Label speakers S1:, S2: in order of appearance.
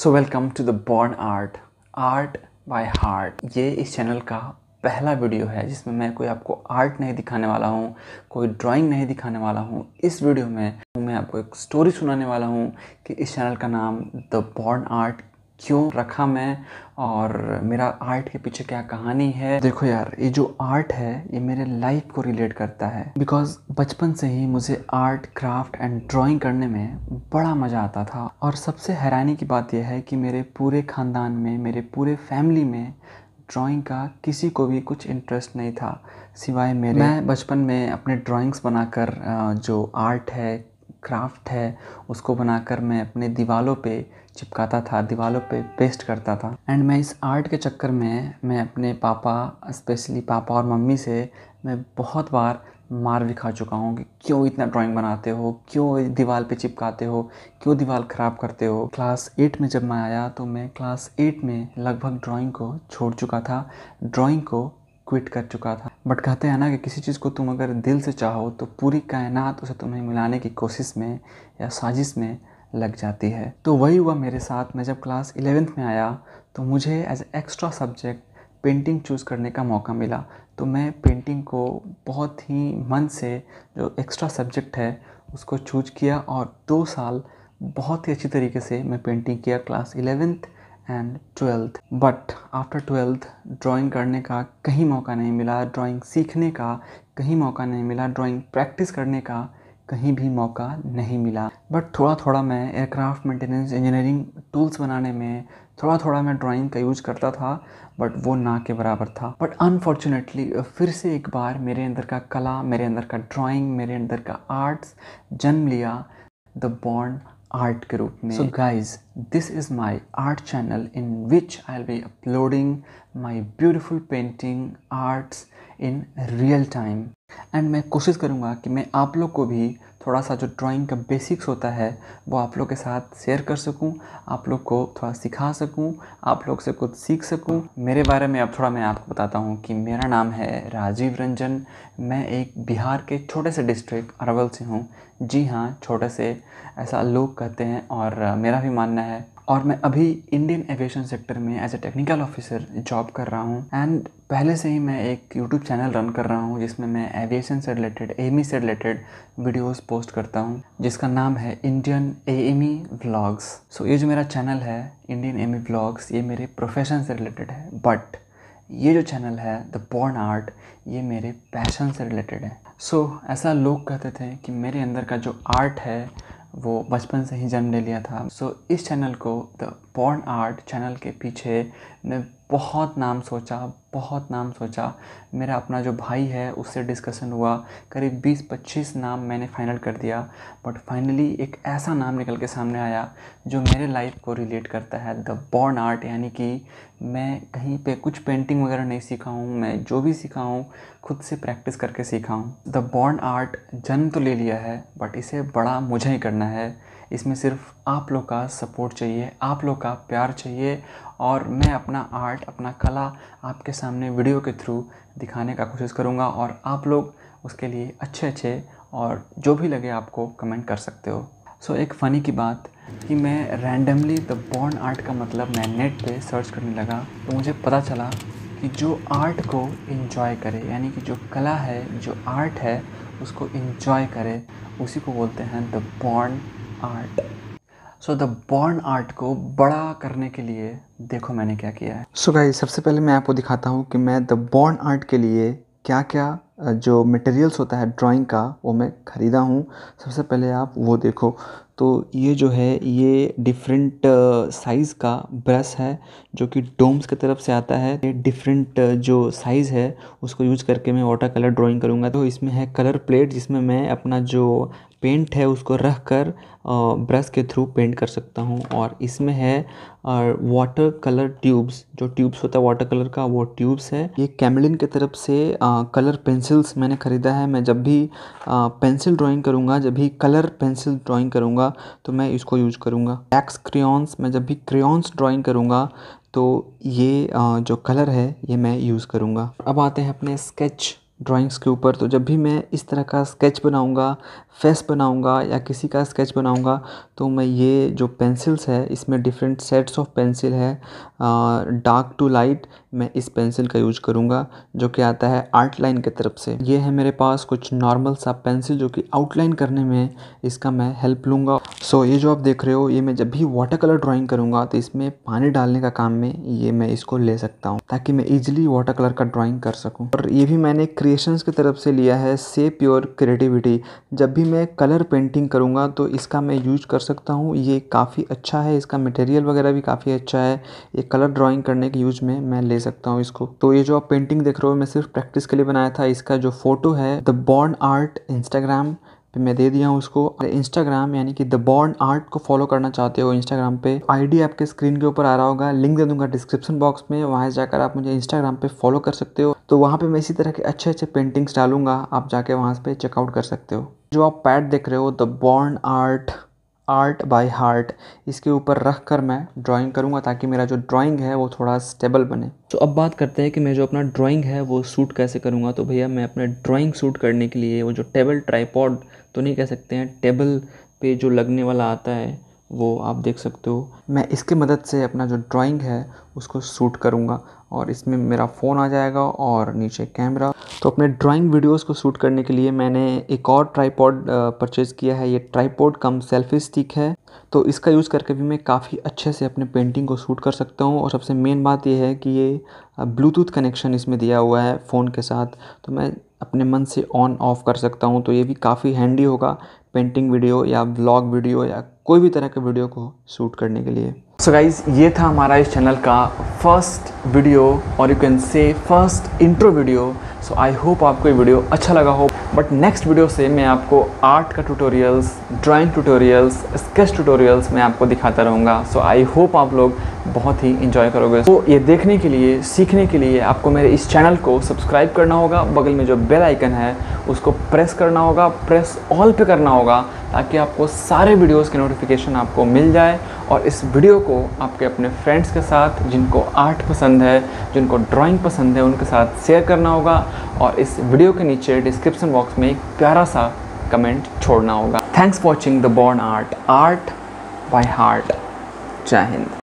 S1: so welcome to the born art art by heart ये इस channel का पहला वीडियो है जिसमें मैं कोई आपको आर्ट नहीं दिखाने वाला हूँ कोई ड्राइंग नहीं दिखाने वाला हूँ इस वीडियो में मैं आपको एक स्टोरी सुनाने वाला हूँ कि इस चैनल का नाम द बॉर्न आर्ट क्यों रखा मैं और मेरा आर्ट के पीछे क्या कहानी है देखो यार ये जो आर्ट है ये मेरे लाइफ को रिलेट करता है बिकॉज बचपन से ही मुझे आर्ट क्राफ्ट एंड ड्राइंग करने में बड़ा मज़ा आता था और सबसे हैरानी की बात यह है कि मेरे पूरे ख़ानदान में मेरे पूरे फैमिली में ड्राइंग का किसी को भी कुछ इंटरेस्ट नहीं था सिवाय मेरे मैं बचपन में अपने ड्राइंग्स बनाकर जो आर्ट है क्राफ्ट है उसको बनाकर मैं अपने दीवारों पे चिपकाता था दीवारों पे पेस्ट करता था एंड मैं इस आर्ट के चक्कर में मैं अपने पापा स्पेशली पापा और मम्मी से मैं बहुत बार मार भी खा चुका हूँ कि क्यों इतना ड्राइंग बनाते हो क्यों दीवार पे चिपकाते हो क्यों दीवार ख़राब करते हो क्लास एट में जब मैं आया तो मैं क्लास एट में लगभग ड्राइंग को छोड़ चुका था ड्राइंग को क्विट कर चुका था बट कहते हैं ना कि किसी चीज़ को तुम अगर दिल से चाहो तो पूरी कायनात उसे तुम्हें मिलाने की कोशिश में या साजिश में लग जाती है तो वही हुआ मेरे साथ मैं जब क्लास इलेवेंथ में आया तो मुझे as extra subject painting choose करने का मौका मिला तो मैं पेंटिंग को बहुत ही मन से जो एक्स्ट्रा सब्जेक्ट है उसको चूज किया और दो साल बहुत ही अच्छी तरीके से मैं पेंटिंग किया class eleventh and twelfth but after twelfth drawing करने का कहीं मौका नहीं मिला ड्राइंग सीखने का कहीं मौका नहीं मिला ड्राइंग प्रैक्टिस करने का कहीं भी मौका नहीं मिला बट थोड़ा थोड़ा मैं एयरक्राफ्ट मेंटेनेंस इंजीनियरिंग टूल्स बनाने में थोड़ा थोड़ा मैं ड्राइंग का यूज करता था बट वो ना के बराबर था बट अनफॉर्चुनेटली फिर से एक बार मेरे अंदर का कला मेरे अंदर का ड्राइंग मेरे अंदर का आर्ट्स जन्म लिया द बॉन्ड आर्ट के रूप में so guys this is my art channel in which I be uploading my beautiful painting arts in real time and मैं कोशिश करूँगा कि मैं आप लोग को भी थोड़ा सा जो ड्राइंग का बेसिक्स होता है वो आप लोग के साथ शेयर कर सकूँ आप लोग को थोड़ा सिखा सकूँ आप लोग से कुछ सीख सकूँ मेरे बारे में अब थोड़ा मैं आपको बताता हूँ कि मेरा नाम है राजीव रंजन मैं एक बिहार के छोटे से डिस्ट्रिक्ट अरवल से हूँ जी हाँ छोटे से ऐसा लोग कहते हैं और मेरा भी मानना है और मैं अभी इंडियन एविएशन सेक्टर में as a technical officer job कर रहा हूँ एंड पहले से ही मैं एक यूट्यूब चैनल रन कर रहा हूँ जिसमें मैं एविएशन से रिलेटेड एमी से रिलेटेड वीडियोस पोस्ट करता हूँ जिसका नाम है Indian M E vlogs so ये जो मेरा चैनल है इंडियन ई व्लॉग्स ये मेरे प्रोफेशन से रिलेटेड है बट ये जो चैनल है द बॉर्न आर्ट ये मेरे पैशन से रिलेटेड है सो so, ऐसा लोग कहते थे कि मेरे अंदर का जो आर्ट है वो बचपन से ही जन्म ले लिया था सो so, इस चैनल को द पॉर्न आर्ट चैनल के पीछे बहुत नाम सोचा बहुत नाम सोचा मेरा अपना जो भाई है उससे डिस्कशन हुआ करीब 20-25 नाम मैंने फाइनल कर दिया बट फाइनली एक ऐसा नाम निकल के सामने आया जो मेरे लाइफ को रिलेट करता है द बॉर्न आर्ट यानी कि मैं कहीं पे कुछ पेंटिंग वगैरह नहीं सीखा हूँ मैं जो भी सीखा हूँ खुद से प्रैक्टिस करके सीखा हूँ द बॉर्न आर्ट जन्म तो ले लिया है बट इसे बड़ा मुझे ही करना है इसमें सिर्फ आप लोग का सपोर्ट चाहिए आप लोग का प्यार चाहिए और मैं अपना आर्ट अपना कला आपके सामने वीडियो के थ्रू दिखाने का कोशिश करूँगा और आप लोग उसके लिए अच्छे अच्छे और जो भी लगे आपको कमेंट कर सकते हो सो so, एक फ़नी की बात कि मैं रैंडमली द बॉर्न आर्ट का मतलब मैं नेट पे सर्च करने लगा तो मुझे पता चला कि जो आर्ट को इन्जॉय करे यानी कि जो कला है जो आर्ट है उसको इन्जॉय करे उसी को बोलते हैं the born art so the born art को बड़ा करने के लिए देखो मैंने क्या किया है सो so गाइस सबसे पहले मैं आपको दिखाता हूँ कि मैं द बॉर्न आर्ट के लिए क्या क्या जो मटेरियल्स होता है ड्राइंग का वो मैं ख़रीदा हूँ सबसे पहले आप वो देखो तो ये जो है ये डिफरेंट साइज़ का ब्रश है जो कि डोम्स की तरफ से आता है ये डिफरेंट जो साइज़ है उसको यूज करके मैं वाटर कलर ड्राइंग करूँगा तो इसमें है कलर प्लेट जिसमें मैं अपना जो पेंट है उसको रख कर ब्रश के थ्रू पेंट कर सकता हूँ और इसमें है वाटर कलर ट्यूब्स जो ट्यूब्स होता है वाटर कलर का वो ट्यूब्स है ये कैमलिन की तरफ से कलर पेंसिल्स मैंने ख़रीदा है मैं जब भी पेंसिल ड्राइंग करूँगा जब भी कलर पेंसिल ड्राइंग करूँगा तो मैं इसको यूज करूँगा एक्स क्रियॉन्स मैं जब भी क्रियॉन्स ड्राइंग करूँगा तो ये जो कलर है ये मैं यूज़ करूँगा अब आते हैं अपने स्केच ड्राइंग्स के ऊपर तो जब भी मैं इस तरह का स्केच बनाऊंगा फेस बनाऊंगा या किसी का स्केच बनाऊंगा तो मैं ये जो पेंसिल्स है इसमें डिफरेंट सेट्स ऑफ पेंसिल है डार्क टू लाइट मैं इस पेंसिल का यूज करूंगा जो कि आता है आर्ट लाइन की तरफ से ये है मेरे पास कुछ नॉर्मल सा पेंसिल जो कि आउटलाइन करने में इसका मैं हेल्प लूँगा सो so, ये जो आप देख रहे हो ये मैं जब भी वाटर कलर ड्राॅइंग करूँगा तो इसमें पानी डालने का काम में ये मैं इसको ले सकता हूँ ताकि मैं ईजिली वाटर कलर का ड्राॅइंग कर सकूँ और ये भी मैंने क्रिएशंस की तरफ से लिया है से प्योर क्रिएटिविटी जब भी मैं कलर पेंटिंग करूँगा तो इसका मैं यूज कर सकता हूँ ये काफ़ी अच्छा है इसका मटेरियल वगैरह भी काफ़ी अच्छा है ये कलर ड्राइंग करने के यूज में मैं ले सकता हूँ इसको तो ये जो आप पेंटिंग देख रहे हो मैं सिर्फ प्रैक्टिस के लिए बनाया था इसका जो फोटो है द बॉर्न आर्ट इंस्टाग्राम पे मैं दे दिया हूँ उसको इंस्टाग्राम यानी कि द बॉर्न आर्ट को फॉलो करना चाहते हो इंस्टाग्राम पे आईडी आपके स्क्रीन के ऊपर आ रहा होगा लिंक दे दूंगा डिस्क्रिप्शन बॉक्स में से जाकर आप मुझे इंस्टाग्राम पे फॉलो कर सकते हो तो वहां पे मैं इसी तरह के अच्छे अच्छे पेंटिंग्स डालूंगा आप जाके वहां पे चेकआउट कर सकते हो जो आप पैड देख रहे हो the born art art by heart इसके ऊपर रख कर मैं ड्राइंग करूँगा ताकि मेरा जो ड्राइंग है वो थोड़ा स्टेबल बने तो अब बात करते हैं कि मैं जो अपना ड्राइंग है वो सूट कैसे करूँगा तो भैया मैं अपना ड्राइंग सूट करने के लिए वो जो टेबल ट्राईपॉड तो नहीं कह सकते हैं टेबल पे जो लगने वाला आता है वो आप देख सकते हो मैं इसकी मदद से अपना जो ड्राइंग है उसको शूट करूँगा और इसमें मेरा फ़ोन आ जाएगा और नीचे कैमरा तो अपने ड्राइंग वीडियोस को शूट करने के लिए मैंने एक और ट्राईपॉड परचेज़ किया है ये ट्राईपॉड कम सेल्फी स्टिक है तो इसका यूज़ करके भी मैं काफ़ी अच्छे से अपने पेंटिंग को शूट कर सकता हूँ और सबसे मेन बात यह है कि ये ब्लूटूथ कनेक्शन इसमें दिया हुआ है फ़ोन के साथ तो मैं अपने मन से ऑन ऑफ़ कर सकता हूँ तो ये भी काफ़ी हैंडी होगा पेंटिंग वीडियो या ब्लॉग वीडियो या कोई भी तरह के वीडियो को शूट करने के लिए सो so गाइज ये था हमारा इस चैनल का फर्स्ट वीडियो और you can say first intro video so I hope आपको ये वीडियो अच्छा लगा हो बट नेक्स्ट वीडियो से मैं आपको आर्ट का tutorials drawing tutorials sketch tutorials मैं आपको दिखाता रहूँगा सो आई होप आप लोग बहुत ही इंजॉय करोगे तो ये देखने के लिए सीखने के लिए आपको मेरे इस चैनल को सब्सक्राइब करना होगा बगल में जो बेल आइकन है उसको प्रेस करना होगा प्रेस ऑल पे करना होगा ताकि आपको सारे वीडियोस के नोटिफिकेशन आपको मिल जाए और इस वीडियो को आपके अपने फ्रेंड्स के साथ जिनको आर्ट पसंद है जिनको ड्राइंग पसंद है उनके साथ शेयर करना होगा और इस वीडियो के नीचे डिस्क्रिप्सन बॉक्स में एक प्यारा सा कमेंट छोड़ना होगा thanks for watching the born art art by heart जय हिंद